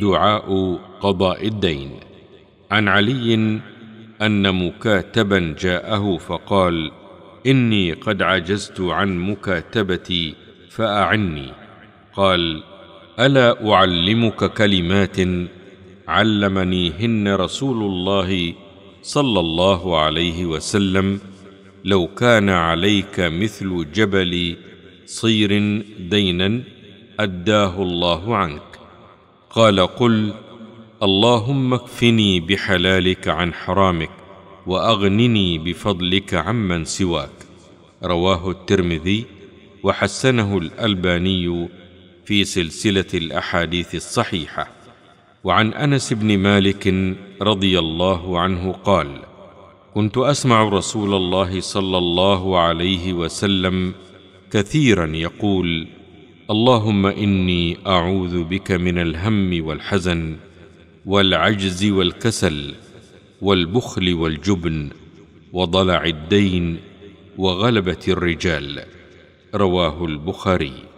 دعاء قضاء الدين عن علي ان مكاتبا جاءه فقال اني قد عجزت عن مكاتبتي فاعني قال الا اعلمك كلمات علمنيهن رسول الله صلى الله عليه وسلم لو كان عليك مثل جبل صير دينا اداه الله عنك قال قل اللهم اكفني بحلالك عن حرامك واغنني بفضلك عمن سواك رواه الترمذي وحسنه الالباني في سلسله الاحاديث الصحيحه وعن انس بن مالك رضي الله عنه قال كنت اسمع رسول الله صلى الله عليه وسلم كثيرا يقول اللهم اني اعوذ بك من الهم والحزن والعجز والكسل والبخل والجبن وضلع الدين وغلبه الرجال رواه البخاري